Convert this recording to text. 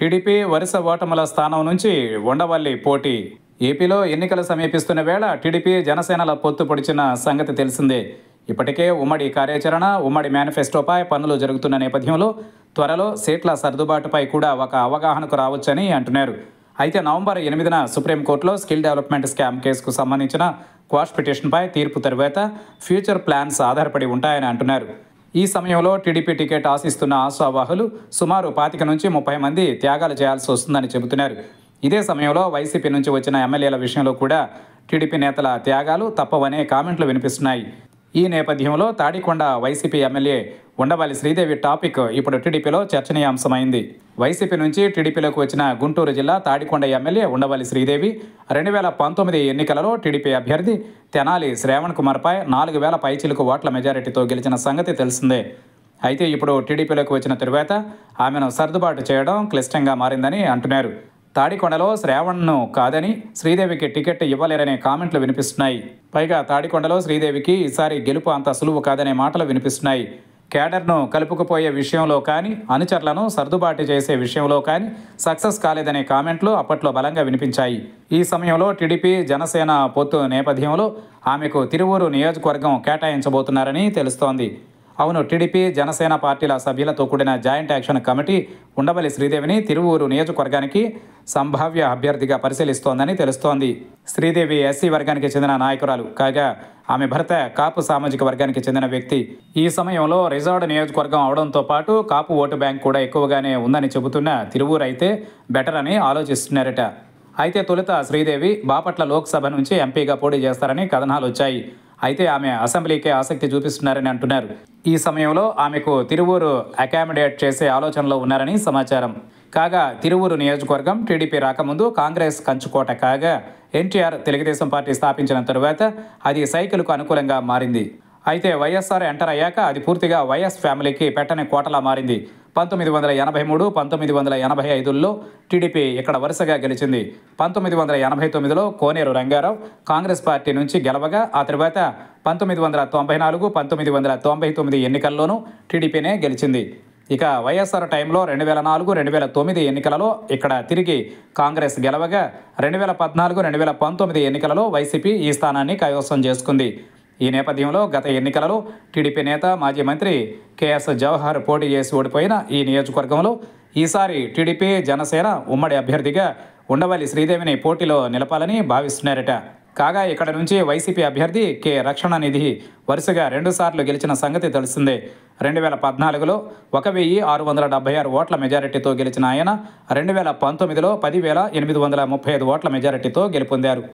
TDP వరుస ఓటముల స్థానం నుంచి ఉండవల్లి పోటీ ఏపీలో ఎన్నికలు సమీపిస్తున్న వేళ టీడీపీ జనసేనల పొత్తు పొడిచిన సంగతి తెలిసిందే ఇప్పటికే ఉమ్మడి కార్యాచరణ ఉమ్మడి మేనిఫెస్టోపై పనులు జరుగుతున్న నేపథ్యంలో త్వరలో సీట్ల సర్దుబాటుపై కూడా ఒక అవగాహనకు రావచ్చని అంటున్నారు అయితే నవంబర్ ఎనిమిదిన సుప్రీంకోర్టులో స్కిల్ డెవలప్మెంట్ స్కామ్ కేసుకు సంబంధించిన క్వాష్ పిటిషన్పై తీర్పు తరువాత ఫ్యూచర్ ప్లాన్స్ ఆధారపడి ఉంటాయని అంటున్నారు ఈ సమయంలో టీడీపీ టికెట్ ఆశిస్తున్న ఆశావాహులు సుమారు పాతిక నుంచి ముప్పై మంది త్యాగాలు చేయాల్సి వస్తుందని చెబుతున్నారు ఇదే సమయంలో వైసీపీ నుంచి వచ్చిన ఎమ్మెల్యేల విషయంలో కూడా టీడీపీ నేతల త్యాగాలు తప్పవనే కామెంట్లు వినిపిస్తున్నాయి ఈ నేపథ్యంలో Tadikonda YCP MLA Undavalli Sridevi topic ఇప్పుడు టీడీపీలో చర్చనీయాంశమైంది వైసీపీ నుంచి టీడీపీలోకి వచ్చిన గుంటూరు జిల్లా తాడికొండ ఎమ్మెల్యే ఉండవల్లి శ్రీదేవి రెండు వేల పంతొమ్మిది ఎన్నికలలో టీడీపీ అభ్యర్థి తెనాలి శ్రావణ్ కుమార్పై నాలుగు వేల పైచిలకు ఓట్ల మెజారిటీతో గెలిచిన సంగతి తెలిసిందే అయితే ఇప్పుడు టీడీపీలోకి వచ్చిన తరువాత ఆమెను సర్దుబాటు చేయడం క్లిష్టంగా మారిందని అంటున్నారు తాడికొండలో శ్రావణ్ను కాదని శ్రీదేవికి టికెట్ ఇవ్వలేరనే కామెంట్లు వినిపిస్తున్నాయి పైగా తాడికొండలో శ్రీదేవికి ఈసారి గెలుపు అంత సులువు కాదనే మాటలు వినిపిస్తున్నాయి కేడర్ను కలుపుకుపోయే విషయంలో కానీ అనుచరులను సర్దుబాటు చేసే విషయంలో కానీ సక్సెస్ కాలేదనే కామెంట్లు అప్పట్లో బలంగా వినిపించాయి ఈ సమయంలో టీడీపీ జనసేన పొత్తు నేపథ్యంలో ఆమెకు తిరువూరు నియోజకవర్గం కేటాయించబోతున్నారని తెలుస్తోంది అవును టీడీపీ జనసేన పార్టీల సభ్యులతో కూడిన జాయింట్ యాక్షన్ కమిటీ ఉండవల్లి శ్రీదేవిని తిరువూరు నియోజకవర్గానికి సంభావ్య అభ్యర్థిగా పరిశీలిస్తోందని తెలుస్తోంది శ్రీదేవి ఎస్సీ వర్గానికి చెందిన నాయకురాలు కాగా ఆమె భర్త కాపు సామాజిక వర్గానికి చెందిన వ్యక్తి ఈ సమయంలో రిజార్డ్ నియోజకవర్గం అవడంతో పాటు కాపు ఓటు బ్యాంక్ కూడా ఎక్కువగానే ఉందని చెబుతున్న తిరువూరు అయితే బెటర్ అని ఆలోచిస్తున్నారట అయితే తొలుత శ్రీదేవి బాపట్ల లోక్సభ నుంచి ఎంపీగా పోటీ చేస్తారని కథనాలు వచ్చాయి అయితే ఆమె అసెంబ్లీకే ఆసక్తి చూపిస్తున్నారని అంటున్నారు ఈ సమయంలో ఆమెకు తిరువూరు అకామిడేట్ చేసే ఆలోచనలో ఉన్నారని సమాచారం కాగా తిరువూరు నియోజకవర్గం టీడీపీ రాకముందు కాంగ్రెస్ కంచుకోట కాగా ఎన్టీఆర్ తెలుగుదేశం పార్టీ స్థాపించిన తరువాత అది సైకిల్కు అనుకూలంగా మారింది అయితే వైఎస్ఆర్ ఎంటర్ అయ్యాక అది పూర్తిగా వైఎస్ ఫ్యామిలీకి పెట్టని కోటలా మారింది పంతొమ్మిది వందల ఎనభై మూడు పంతొమ్మిది వందల ఎనభై ఐదుల్లో టీడీపీ ఇక్కడ వరుసగా గెలిచింది పంతొమ్మిది వందల ఎనభై తొమ్మిదిలో కోనేరు రంగారావు కాంగ్రెస్ పార్టీ నుంచి గెలవగా ఆ తర్వాత పంతొమ్మిది వందల తొంభై నాలుగు పంతొమ్మిది వందల తొంభై తొమ్మిది ఎన్నికల్లోనూ టీడీపీనే గెలిచింది ఇక వైఎస్ఆర్ టైంలో రెండు వేల నాలుగు రెండు వేల తొమ్మిది ఎన్నికలలో ఇక్కడ తిరిగి కాంగ్రెస్ గెలవగా రెండు వేల పద్నాలుగు రెండు వేల పంతొమ్మిది ఎన్నికలలో వైసీపీ ఈ స్థానాన్ని కైవసం చేసుకుంది ఈ నేపథ్యంలో గత ఎన్నికలలో టీడీపీ నేత మాజీ మంత్రి కెఎస్ జవహర్ పోటీ చేసి ఓడిపోయిన ఈ నియోజకవర్గంలో ఈసారి టీడీపీ జనసేన ఉమ్మడి అభ్యర్థిగా ఉండవల్లి శ్రీదేవిని పోటీలో నిలపాలని భావిస్తున్నారట కాగా ఇక్కడ నుంచి వైసీపీ అభ్యర్థి కె రక్షణానిధి వరుసగా రెండుసార్లు గెలిచిన సంగతి తెలిసిందే రెండు వేల పద్నాలుగులో ఒక వెయ్యి ఆరు వందల డెబ్బై ఆరు ఓట్ల మెజారిటీతో గెలిచిన ఆయన రెండు వేల పంతొమ్మిదిలో పదివేల ఎనిమిది వందల ముప్పై ఐదు ఓట్ల మెజారిటీతో గెలుపొందారు